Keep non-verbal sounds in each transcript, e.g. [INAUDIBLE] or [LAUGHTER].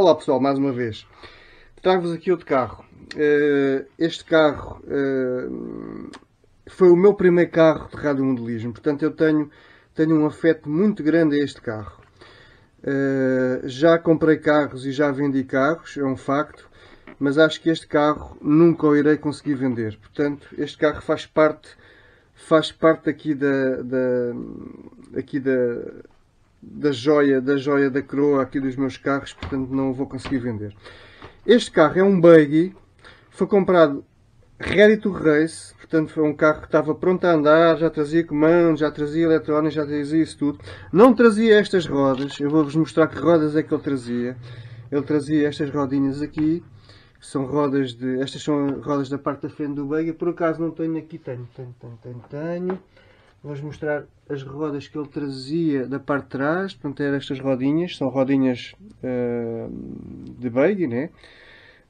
Olá pessoal, mais uma vez. Trago-vos aqui outro carro. Eh, este carro eh, foi o meu primeiro carro de radiomodelismo, portanto eu tenho, tenho um afeto muito grande a este carro. Eh, já comprei carros e já vendi carros, é um facto, mas acho que este carro nunca o irei conseguir vender. Portanto, este carro faz parte, faz parte aqui da, da aqui da, da joia, da joia da coroa aqui dos meus carros, portanto não o vou conseguir vender. Este carro é um buggy, foi comprado ready to race, portanto foi um carro que estava pronto a andar, já trazia comando, já trazia eletrónica, já trazia isso tudo. Não trazia estas rodas, eu vou-vos mostrar que rodas é que ele trazia. Ele trazia estas rodinhas aqui, que são rodas de... estas são rodas da parte da frente do buggy, por acaso não tenho aqui, tenho, tenho, tenho, tenho, tenho. Vamos mostrar as rodas que ele trazia da parte de trás. Portanto, eram é estas rodinhas. São rodinhas uh, de baby, né?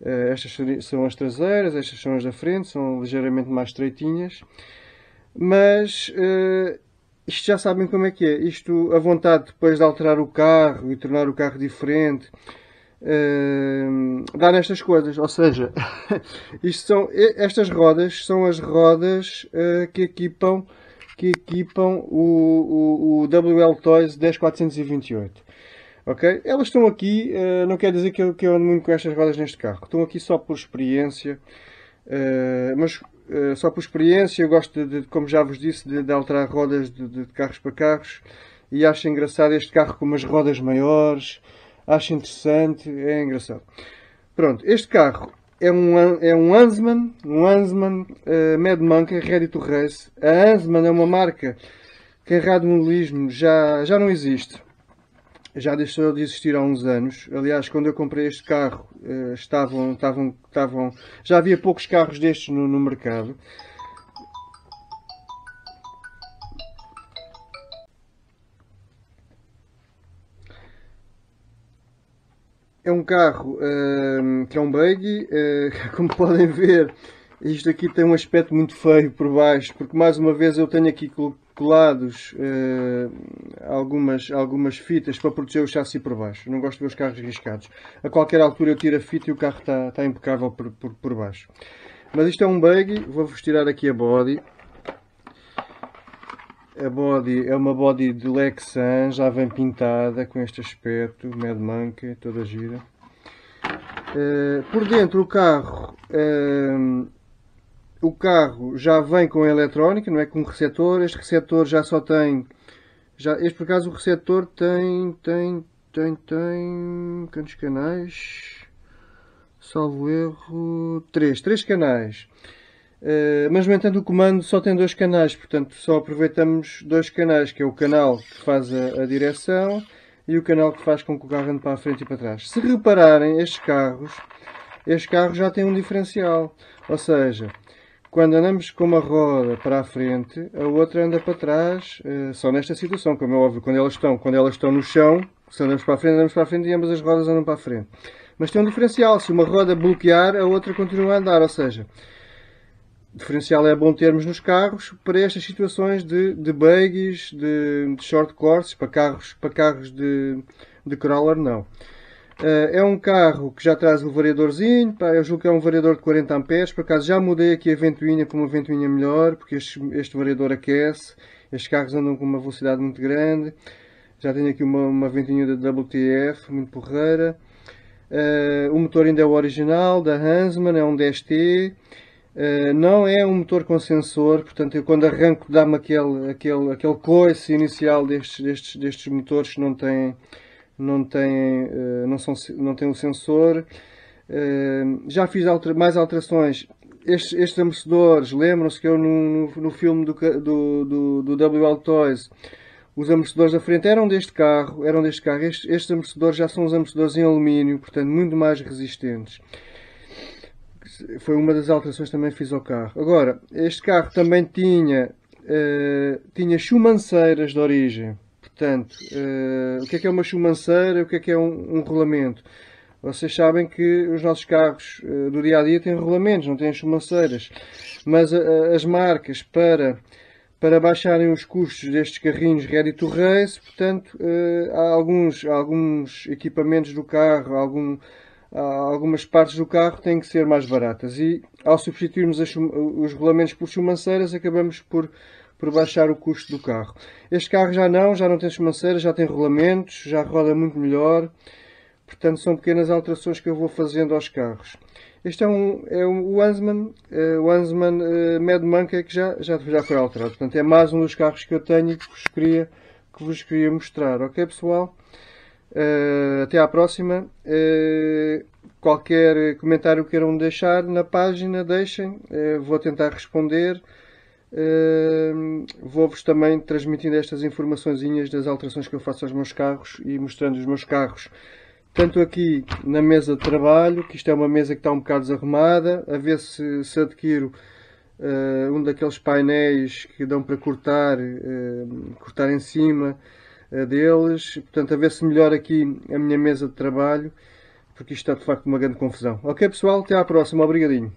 Uh, estas são as traseiras, estas são as da frente. São ligeiramente mais estreitinhas. Mas... Uh, isto já sabem como é que é. Isto, a vontade depois de alterar o carro e tornar o carro diferente, uh, dá nestas coisas. Ou seja, [LAUGHS] isto são, estas rodas são as rodas uh, que equipam que equipam o, o, o WL Toys 10428. Ok? Elas estão aqui, uh, não quer dizer que eu, que eu ando muito com estas rodas neste carro. Estão aqui só por experiência. Uh, mas uh, só por experiência, eu gosto, de, de como já vos disse, de, de alterar rodas de, de, carros para carros. E acho engraçado este carro com umas rodas maiores. Acho interessante, é engraçado. Pronto, este carro é um, é um Huntsman, um Huntsman uh, Mad Monkey é Ready to Race. A Huntsman é uma marca que em radiomodelismo já, já não existe. Já deixou de existir há uns anos. Aliás, quando eu comprei este carro, uh, estavam, estavam, estavam, já havia poucos carros destes no, no mercado. é um carro uh, que é um buggy, uh, [LAUGHS] como podem ver isto aqui tem um aspecto muito feio por baixo, porque mais uma vez eu tenho aqui colados uh, algumas, algumas fitas para proteger o chassi por baixo. não gosto de ver os carros riscados. A qualquer altura eu tiro a fita e o carro está, impecável por, por, por baixo. Mas isto é um buggy, vou-vos tirar aqui a body. A body é uma body de Lexan, já vem pintada com este aspecto, Mad Monkey, toda gira. Uh, por dentro o carro, uh, o carro já vem com eletrónica, não é com receptor. Este receptor já só tem, já, este por acaso o receptor tem, tem, tem, tem, quantos canais? Salvo erro, três, três canais. Eh, mas, no entanto, o comando só tem dois canais, portanto, só aproveitamos dois canais, que é o canal que faz a, a direção e o canal que faz com que o carro ande para a frente e para trás. Se repararem, estes carros, estes carros já têm um diferencial, ou seja, quando andamos com uma roda para a frente, a outra anda para trás, eh, só nesta situação, como é óbvio, quando elas estão, quando elas estão no chão, se andamos para a frente, andamos para a frente e ambas as rodas andam para a frente. Mas tem um diferencial, se uma roda bloquear, a outra continua a andar, ou seja, diferencial é bom termos nos carros para estas situações de, de buggies, de, de short courses, para carros, para carros de, de crawler não. Uh, é um carro que já traz o variadorzinho, pá, eu julgo que é um variador de 40 amperes, por acaso já mudei aqui a ventoinha para uma ventoinha melhor, porque este, este variador aquece, estes carros andam com uma velocidade muito grande, já tenho aqui uma, uma ventoinha da WTF, muito porreira, uh, o motor ainda é o original, da Hansman, é um 10T, eh, não é um motor com sensor, portanto eu quando arranco dá-me aquele, aquele, aquele coice inicial destes, destes, destes motores que não têm, não têm, eh, não são, não têm o sensor. Eh, já fiz mais alterações. Estes, estes amortecedores, lembram-se que eu no, no, no filme do, do, do, do WL Toys, os amortecedores da frente eram deste carro, eram deste carro. Estes, estes amortecedores já são os amortecedores em alumínio, portanto muito mais resistentes foi uma das alterações que também fiz ao carro. Agora, este carro também tinha, uh, tinha chumanceiras de origem. Portanto, uh, o que é que é uma chumanceira? O que é que é um, um rolamento? Vocês sabem que os nossos carros uh, do dia a dia têm rolamentos, não têm chumanceiras. Mas uh, as marcas para, para baixarem os custos destes carrinhos ready to race, portanto, uh, há alguns, alguns equipamentos do carro, algum, ah, algumas partes do carro têm que ser mais baratas. E ao substituirmos os rolamentos por chumanceiras acabamos por, por baixar o custo do carro. Este carro já não, já não tem chumanceiras, já tem rolamentos, já roda muito melhor. Portanto, são pequenas alterações que eu vou fazendo aos carros. Este é um, é um Wansman, uh, Wansman uh, Mad Monkey é que já, já, já foi alterado. Portanto, é mais um dos carros que eu tenho e que vos queria, que vos queria mostrar. Ok, pessoal? Uh, até à próxima. Uh, qualquer comentário queiram deixar na página, deixem. Uh, vou tentar responder. Vou-vos também transmitindo estas informações das alterações que eu faço aos meus carros e mostrando os meus carros. Tanto aqui na mesa de trabalho, que isto é uma mesa que está um bocado desarrumada, a ver se, se adquiro um daqueles painéis que dão para cortar, cortar em cima, eh, deles. Portanto, a ver se melhor aqui a minha mesa de trabalho, porque isto está de facto uma grande confusão. Ok, pessoal, até à próxima. Obrigadinho.